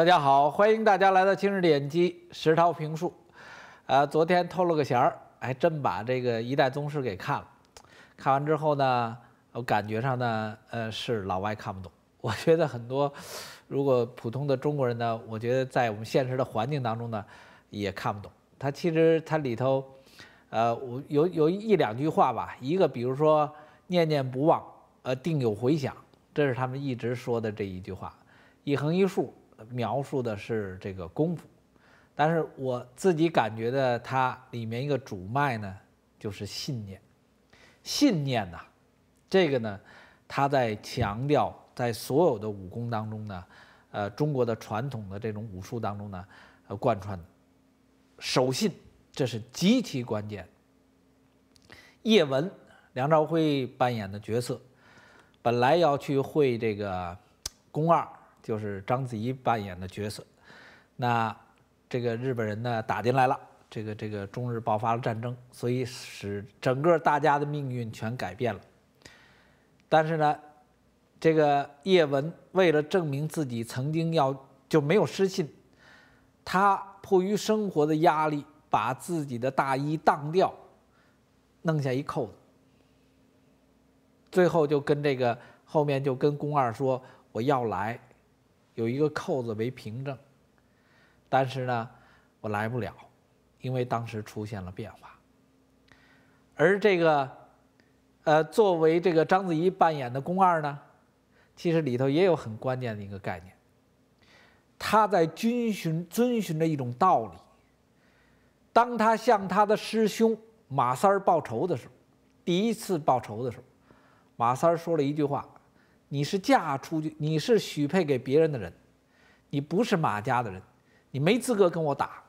大家好，欢迎大家来到今日点击石涛评述。啊，昨天偷了个闲儿，还真把这个一代宗师给看了。看完之后呢，我感觉上呢，呃，是老外看不懂。我觉得很多，如果普通的中国人呢，我觉得在我们现实的环境当中呢，也看不懂。他其实他里头，呃，我有有一两句话吧。一个比如说“念念不忘，呃，定有回响”，这是他们一直说的这一句话。一横一竖。描述的是这个功夫，但是我自己感觉的，它里面一个主脉呢，就是信念。信念呐，这个呢，它在强调，在所有的武功当中呢，呃，中国的传统的这种武术当中呢，呃，贯穿守信，这是极其关键。叶文，梁朝辉扮演的角色，本来要去会这个宫二。就是章子怡扮演的角色，那这个日本人呢打进来了，这个这个中日爆发了战争，所以使整个大家的命运全改变了。但是呢，这个叶文为了证明自己曾经要就没有失信，他迫于生活的压力，把自己的大衣当掉，弄下一扣子，最后就跟这个后面就跟宫二说：“我要来。”有一个扣子为凭证，但是呢，我来不了，因为当时出现了变化。而这个，呃，作为这个章子怡扮演的宫二呢，其实里头也有很关键的一个概念，他在遵循遵循着一种道理。当他向他的师兄马三儿报仇的时候，第一次报仇的时候，马三儿说了一句话。你是嫁出去，你是许配给别人的人，你不是马家的人，你没资格跟我打。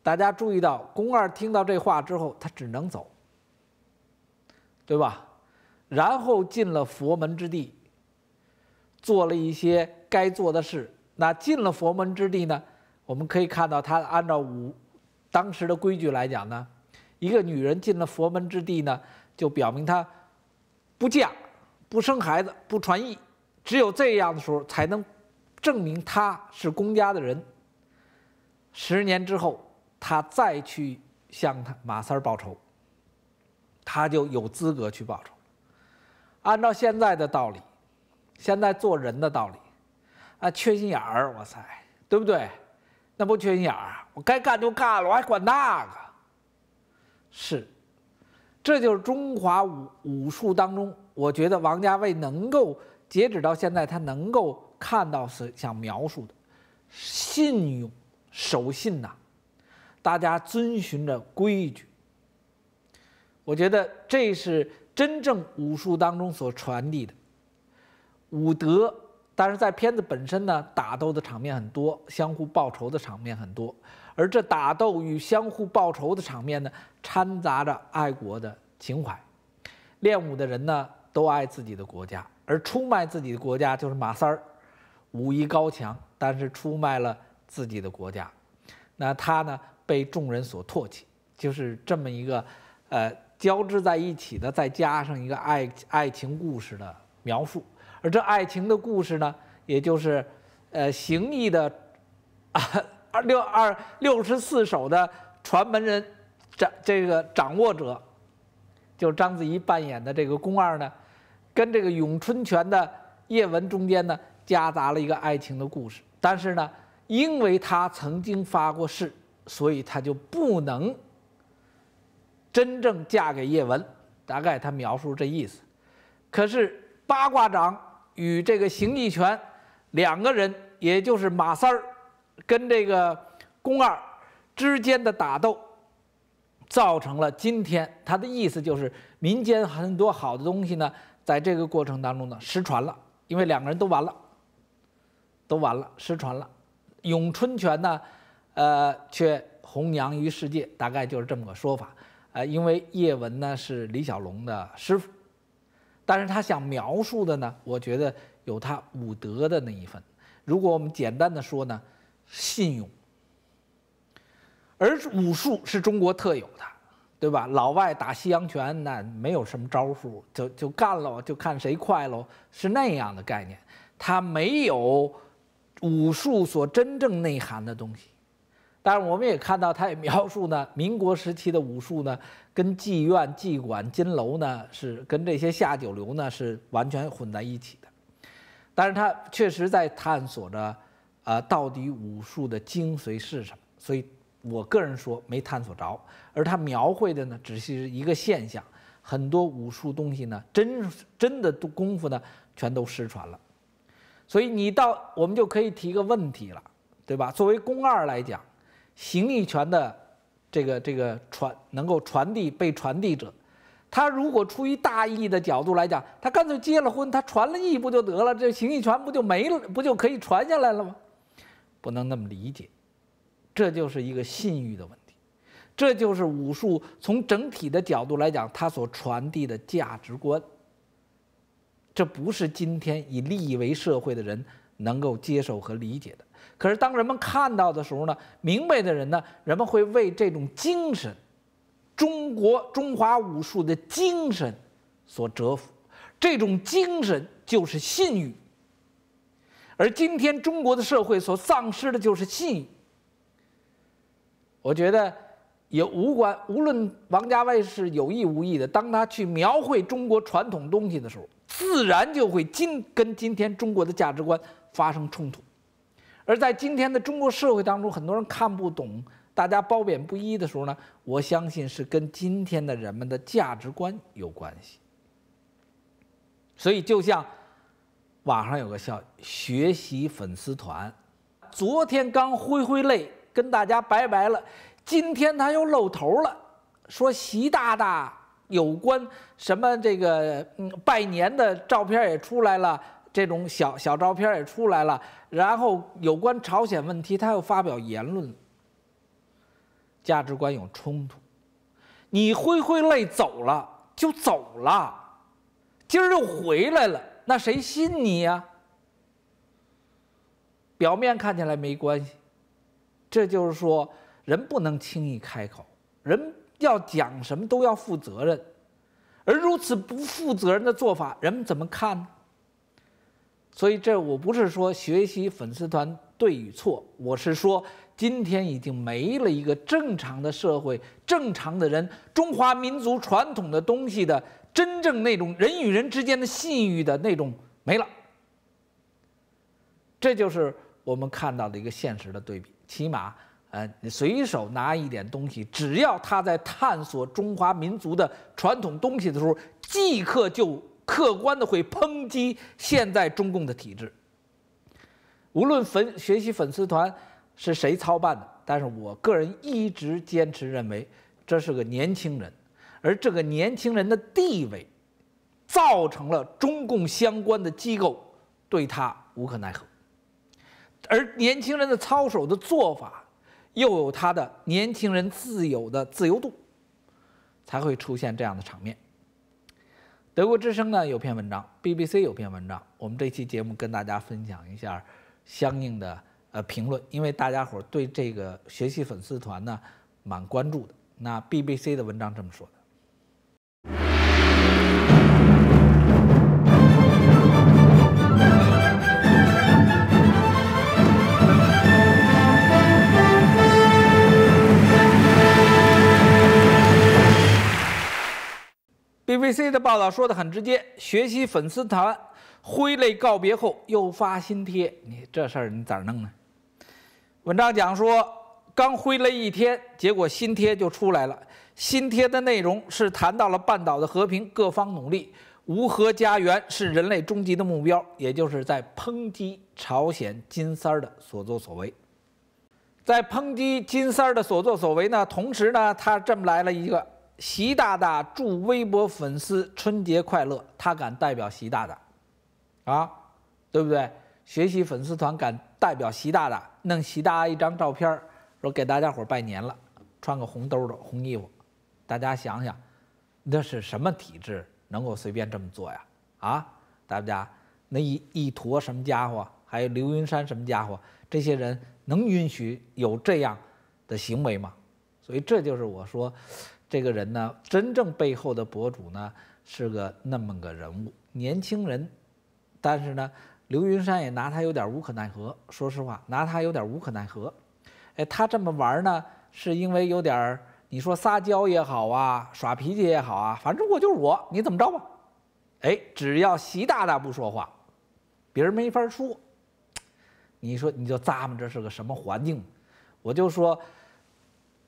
大家注意到，公二听到这话之后，他只能走，对吧？然后进了佛门之地，做了一些该做的事。那进了佛门之地呢？我们可以看到，他按照五当时的规矩来讲呢，一个女人进了佛门之地呢，就表明她。不嫁，不生孩子，不传艺，只有这样的时候才能证明他是公家的人。十年之后，他再去向他马三儿报仇，他就有资格去报仇。按照现在的道理，现在做人的道理啊，缺心眼儿，我猜，对不对？那不缺心眼儿，我该干就干了，我还管那个？是。这就是中华武武术当中，我觉得王家卫能够截止到现在，他能够看到是想描述的，信用、守信呐，大家遵循着规矩。我觉得这是真正武术当中所传递的武德。但是在片子本身呢，打斗的场面很多，相互报仇的场面很多。而这打斗与相互报仇的场面呢，掺杂着爱国的情怀。练武的人呢，都爱自己的国家，而出卖自己的国家就是马三儿，武艺高强，但是出卖了自己的国家，那他呢被众人所唾弃，就是这么一个，呃，交织在一起的，再加上一个爱爱情故事的描述。而这爱情的故事呢，也就是，呃，行义的。二六二六十四手的传门人掌这个掌握者，就章子怡扮演的这个宫二呢，跟这个咏春拳的叶文中间呢夹杂了一个爱情的故事。但是呢，因为他曾经发过誓，所以他就不能真正嫁给叶文。大概他描述这意思。可是八卦掌与这个形意拳两个人，也就是马三儿。跟这个宫二之间的打斗，造成了今天他的意思就是民间很多好的东西呢，在这个过程当中呢失传了，因为两个人都完了，都完了，失传了。咏春拳呢，呃，却弘扬于世界，大概就是这么个说法呃，因为叶文呢是李小龙的师傅，但是他想描述的呢，我觉得有他武德的那一份。如果我们简单的说呢。信用，而武术是中国特有的，对吧？老外打西洋拳那没有什么招数，就就干了，就看谁快喽，是那样的概念。他没有武术所真正内涵的东西。但是我们也看到，他也描述呢，民国时期的武术呢，跟妓院、妓馆、金楼呢，是跟这些下九流呢，是完全混在一起的。但是他确实在探索着。啊，到底武术的精髓是什么？所以我个人说没探索着，而他描绘的呢，只是一个现象。很多武术东西呢，真真的功夫呢，全都失传了。所以你到我们就可以提个问题了，对吧？作为宫二来讲，形意拳的这个这个传能够传递被传递者，他如果出于大义的角度来讲，他干脆结了婚，他传了义不就得了？这形意拳不就没了，不就可以传下来了吗？不能那么理解，这就是一个信誉的问题，这就是武术从整体的角度来讲，它所传递的价值观。这不是今天以利益为社会的人能够接受和理解的。可是当人们看到的时候呢，明白的人呢，人们会为这种精神，中国中华武术的精神所折服。这种精神就是信誉。而今天中国的社会所丧失的就是信。我觉得也无关，无论王家卫是有意无意的，当他去描绘中国传统东西的时候，自然就会今跟今天中国的价值观发生冲突。而在今天的中国社会当中，很多人看不懂，大家褒贬不一的时候呢，我相信是跟今天的人们的价值观有关系。所以就像。网上有个叫学习粉丝团，昨天刚挥挥泪跟大家拜拜了，今天他又露头了，说习大大有关什么这个嗯拜年的照片也出来了，这种小小照片也出来了，然后有关朝鲜问题他又发表言论，价值观有冲突，你挥挥泪走了就走了，今儿又回来了。那谁信你呀？表面看起来没关系，这就是说人不能轻易开口，人要讲什么都要负责任，而如此不负责任的做法，人们怎么看呢？所以这我不是说学习粉丝团对与错，我是说今天已经没了一个正常的社会、正常的人、中华民族传统的东西的。真正那种人与人之间的信誉的那种没了，这就是我们看到的一个现实的对比。起码，呃，随手拿一点东西，只要他在探索中华民族的传统东西的时候，即刻就客观的会抨击现在中共的体制。无论粉学习粉丝团是谁操办的，但是我个人一直坚持认为，这是个年轻人。而这个年轻人的地位，造成了中共相关的机构对他无可奈何，而年轻人的操守的做法，又有他的年轻人自有的自由度，才会出现这样的场面。德国之声呢有篇文章，BBC 有篇文章，我们这期节目跟大家分享一下相应的呃评论，因为大家伙儿对这个学习粉丝团呢蛮关注的。那 BBC 的文章这么说的。BVC 的报道说的很直接，学习粉丝团挥泪告别后又发新帖，你这事儿你咋弄呢？文章讲说刚挥泪一天，结果新帖就出来了。新帖的内容是谈到了半岛的和平、各方努力、无核家园是人类终极的目标，也就是在抨击朝鲜金三儿的所作所为。在抨击金三儿的所作所为呢，同时呢，他这么来了一个。习大大祝微博粉丝春节快乐。他敢代表习大大，啊，对不对？学习粉丝团敢代表习大大，弄习大大一张照片，说给大家伙儿拜年了，穿个红兜的红衣服。大家想想，那是什么体制能够随便这么做呀？啊，大家那一一坨什么家伙，还有刘云山什么家伙，这些人能允许有这样的行为吗？所以这就是我说。这个人呢，真正背后的博主呢是个那么个人物，年轻人，但是呢，刘云山也拿他有点无可奈何。说实话，拿他有点无可奈何。哎，他这么玩呢，是因为有点你说撒娇也好啊，耍脾气也好啊，反正我就是我，你怎么着吧？哎，只要习大大不说话，别人没法说。你说，你就咂摸这是个什么环境？我就说。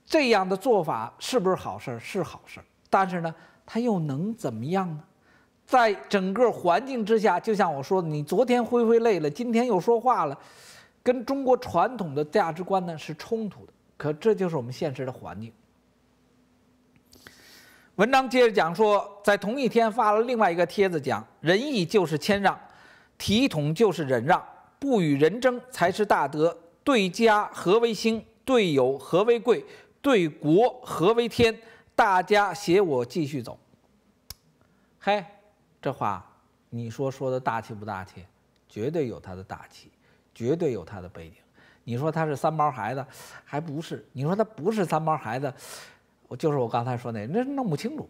这样的做法是不是好事儿？是好事儿，但是呢，它又能怎么样呢？在整个环境之下，就像我说的，你昨天挥挥累了，今天又说话了，跟中国传统的价值观呢是冲突的。可这就是我们现实的环境。文章接着讲说，在同一天发了另外一个帖子，讲仁义就是谦让，体统就是忍让，不与人争才是大德。对家和为兴，对友和为贵。对国何为天？大家携我继续走。嘿，这话你说说的大气不大气，绝对有他的大气，绝对有他的背景。你说他是三毛孩子，还不是？你说他不是三毛孩子，我就是我刚才说那，那弄不清楚。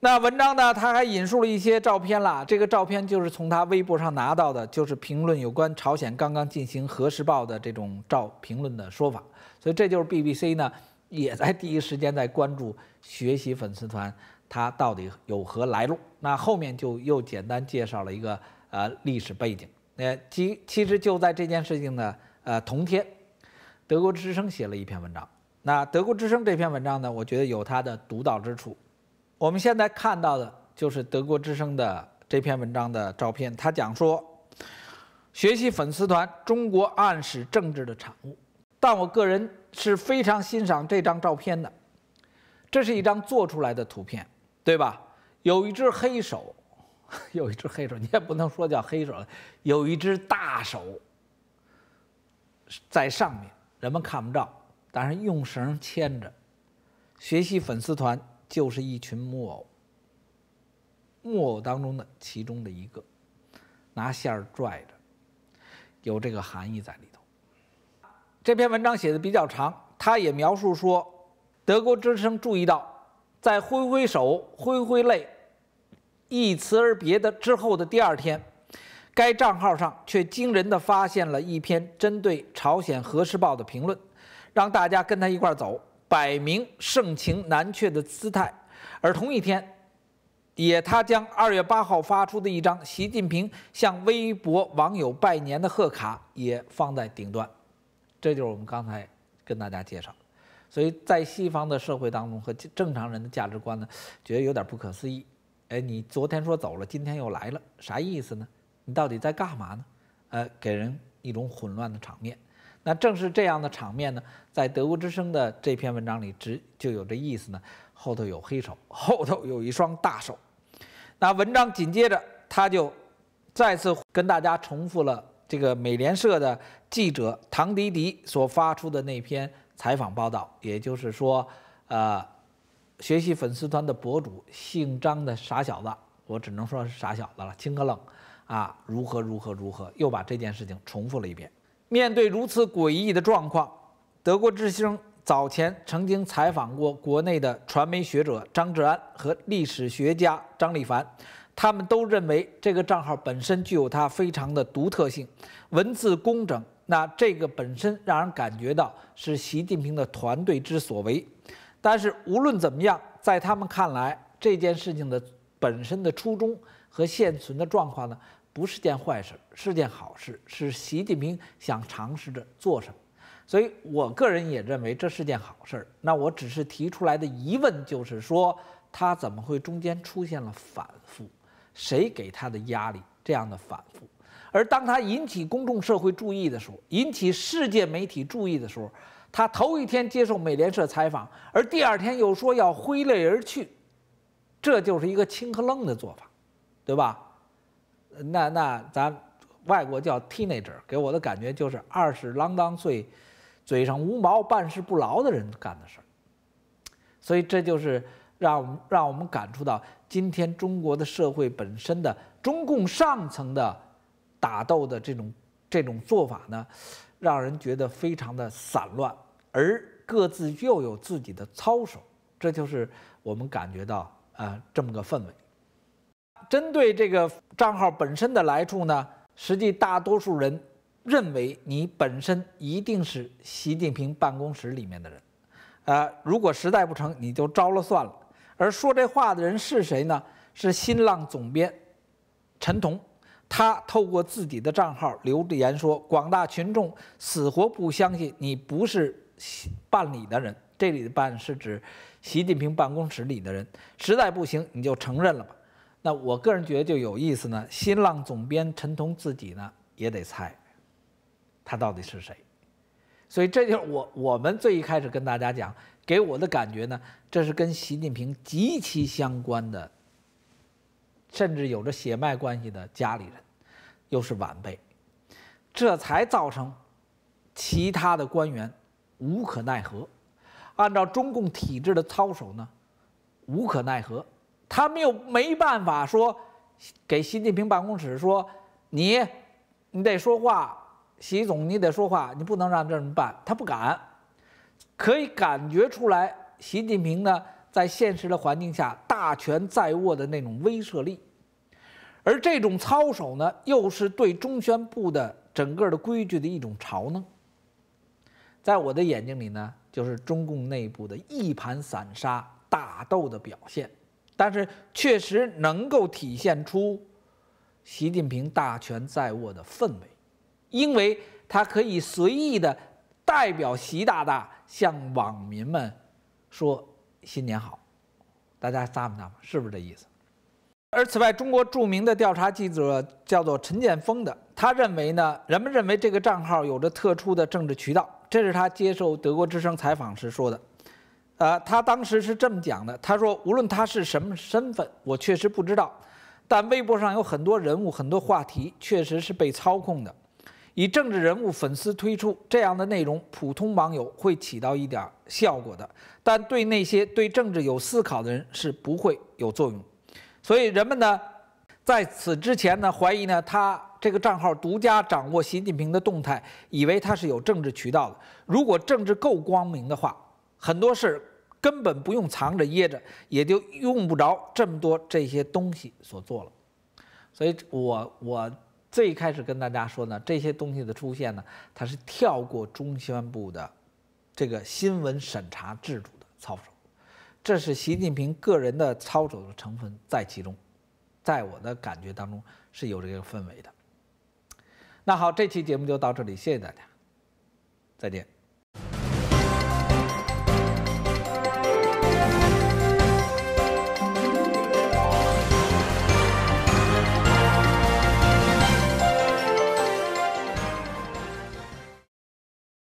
那文章呢？他还引述了一些照片啦。这个照片就是从他微博上拿到的，就是评论有关朝鲜刚刚进行核试爆的这种照评论的说法。所以这就是 BBC 呢，也在第一时间在关注学习粉丝团他到底有何来路。那后面就又简单介绍了一个呃历史背景。那其其实就在这件事情的呃同天，德国之声写了一篇文章。那德国之声这篇文章呢，我觉得有它的独到之处。我们现在看到的就是德国之声的这篇文章的照片。他讲说，学习粉丝团中国暗示政治的产物。但我个人是非常欣赏这张照片的。这是一张做出来的图片，对吧？有一只黑手，有一只黑手，你也不能说叫黑手，有一只大手在上面，人们看不到，但是用绳牵着学习粉丝团。就是一群木偶，木偶当中的其中的一个，拿线儿拽着，有这个含义在里头。这篇文章写的比较长，他也描述说，德国之声注意到，在挥挥手、挥挥泪、一辞而别的之后的第二天，该账号上却惊人的发现了一篇针对朝鲜《和事报》的评论，让大家跟他一块儿走。摆明盛情难却的姿态，而同一天，也他将二月八号发出的一张习近平向微博网友拜年的贺卡也放在顶端。这就是我们刚才跟大家介绍。所以在西方的社会当中和正常人的价值观呢，觉得有点不可思议。哎，你昨天说走了，今天又来了，啥意思呢？你到底在干嘛呢？呃，给人一种混乱的场面。那正是这样的场面呢，在《德国之声》的这篇文章里，直就有这意思呢。后头有黑手，后头有一双大手。那文章紧接着，他就再次跟大家重复了这个美联社的记者唐迪迪所发出的那篇采访报道。也就是说，呃，学习粉丝团的博主姓张的傻小子，我只能说是傻小子了，清个冷啊，如何如何如何，又把这件事情重复了一遍。面对如此诡异的状况，德国之星早前曾经采访过国内的传媒学者张志安和历史学家张立凡，他们都认为这个账号本身具有它非常的独特性，文字工整，那这个本身让人感觉到是习近平的团队之所为。但是无论怎么样，在他们看来，这件事情的本身的初衷和现存的状况呢？不是件坏事，是件好事，是习近平想尝试着做什么。所以我个人也认为这是件好事儿。那我只是提出来的疑问就是说，他怎么会中间出现了反复？谁给他的压力？这样的反复？而当他引起公众社会注意的时候，引起世界媒体注意的时候，他头一天接受美联社采访，而第二天又说要挥泪而去，这就是一个轻和愣的做法，对吧？那那咱外国叫 teenager，给我的感觉就是二十郎当岁，嘴上无毛、办事不牢的人干的事儿。所以这就是让让我们感触到，今天中国的社会本身的中共上层的打斗的这种这种做法呢，让人觉得非常的散乱，而各自又有自己的操守，这就是我们感觉到啊这么个氛围。针对这个账号本身的来处呢，实际大多数人认为你本身一定是习近平办公室里面的人，呃，如果实在不成，你就招了算了。而说这话的人是谁呢？是新浪总编陈彤，他透过自己的账号留着言说：“广大群众死活不相信你不是办理的人，这里的办是指习近平办公室里的人，实在不行你就承认了吧。”那我个人觉得就有意思呢。新浪总编陈彤自己呢也得猜，他到底是谁。所以这就是我我们最一开始跟大家讲，给我的感觉呢，这是跟习近平极其相关的，甚至有着血脉关系的家里人，又是晚辈，这才造成其他的官员无可奈何。按照中共体制的操守呢，无可奈何。他们又没办法说给习近平办公室说你你得说话，习总你得说话，你不能让这么办，他不敢。可以感觉出来，习近平呢在现实的环境下大权在握的那种威慑力，而这种操守呢，又是对中宣部的整个的规矩的一种嘲弄。在我的眼睛里呢，就是中共内部的一盘散沙打斗的表现。但是确实能够体现出习近平大权在握的氛围，因为他可以随意的代表习大大向网民们说新年好，大家咋们咋们是不是这意思？而此外，中国著名的调查记者叫做陈建峰的，他认为呢，人们认为这个账号有着特殊的政治渠道，这是他接受德国之声采访时说的。呃，他当时是这么讲的，他说，无论他是什么身份，我确实不知道。但微博上有很多人物、很多话题，确实是被操控的。以政治人物粉丝推出这样的内容，普通网友会起到一点效果的，但对那些对政治有思考的人是不会有作用。所以人们呢，在此之前呢，怀疑呢，他这个账号独家掌握习近平的动态，以为他是有政治渠道的。如果政治够光明的话，很多事。根本不用藏着掖着，也就用不着这么多这些东西所做了。所以，我我最开始跟大家说呢，这些东西的出现呢，它是跳过中宣部的这个新闻审查制度的操守，这是习近平个人的操守的成分在其中，在我的感觉当中是有这个氛围的。那好，这期节目就到这里，谢谢大家，再见。